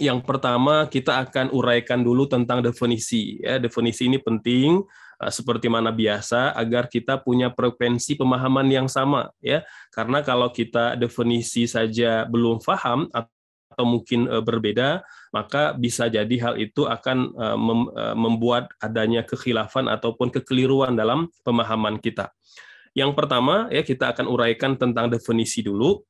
yang pertama kita akan uraikan dulu tentang definisi. Ya, definisi ini penting eh, seperti mana biasa agar kita punya frekuensi pemahaman yang sama ya. Karena kalau kita definisi saja belum paham atau mungkin eh, berbeda, maka bisa jadi hal itu akan eh, membuat adanya kekhilafan ataupun kekeliruan dalam pemahaman kita. Yang pertama ya kita akan uraikan tentang definisi dulu.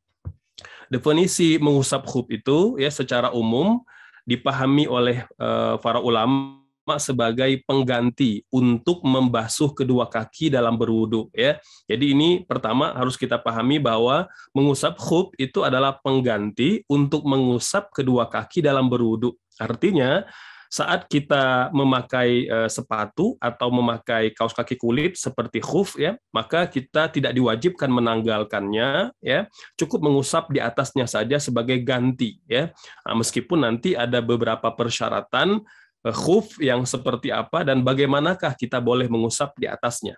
Definisi mengusap hub itu ya secara umum dipahami oleh uh, para ulama sebagai pengganti untuk membasuh kedua kaki dalam berwudu ya. Jadi ini pertama harus kita pahami bahwa mengusap khub itu adalah pengganti untuk mengusap kedua kaki dalam berwudu. Artinya saat kita memakai eh, sepatu atau memakai kaos kaki kulit seperti hoof ya, maka kita tidak diwajibkan menanggalkannya ya, cukup mengusap di atasnya saja sebagai ganti ya. Nah, meskipun nanti ada beberapa persyaratan eh, khuf yang seperti apa dan bagaimanakah kita boleh mengusap di atasnya.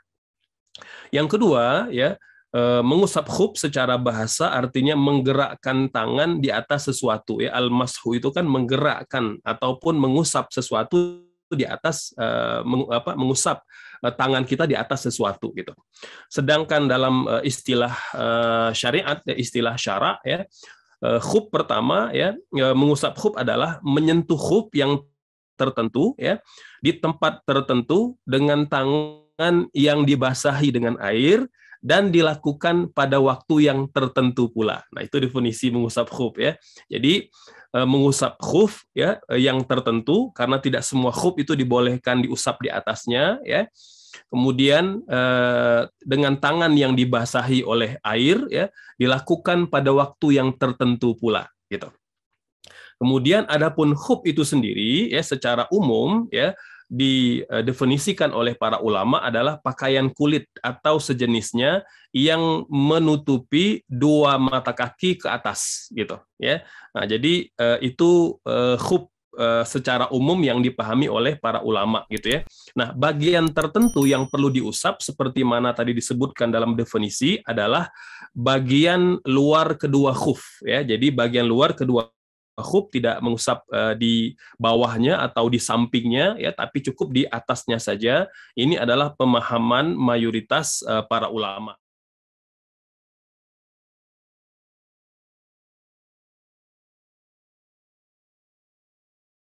Yang kedua ya, Eh, mengusap khub secara bahasa artinya menggerakkan tangan di atas sesuatu ya al mashu itu kan menggerakkan ataupun mengusap sesuatu di atas eh, meng, apa mengusap eh, tangan kita di atas sesuatu gitu. Sedangkan dalam istilah syariat ya, istilah syara ya khub pertama ya, ya mengusap khub adalah menyentuh khub yang tertentu ya di tempat tertentu dengan tangan yang dibasahi dengan air dan dilakukan pada waktu yang tertentu pula. Nah, itu definisi mengusap khuf ya. Jadi eh, mengusap khuf ya eh, yang tertentu karena tidak semua khuf itu dibolehkan diusap di atasnya ya. Kemudian eh, dengan tangan yang dibasahi oleh air ya dilakukan pada waktu yang tertentu pula gitu. Kemudian adapun khuf itu sendiri ya secara umum ya didefinisikan oleh para ulama adalah pakaian kulit atau sejenisnya yang menutupi dua mata kaki ke atas gitu ya. Nah, jadi eh, itu eh, khub eh, secara umum yang dipahami oleh para ulama gitu ya. Nah, bagian tertentu yang perlu diusap seperti mana tadi disebutkan dalam definisi adalah bagian luar kedua khuf ya. Jadi bagian luar kedua khub tidak mengusap uh, di bawahnya atau di sampingnya ya tapi cukup di atasnya saja ini adalah pemahaman mayoritas uh, para ulama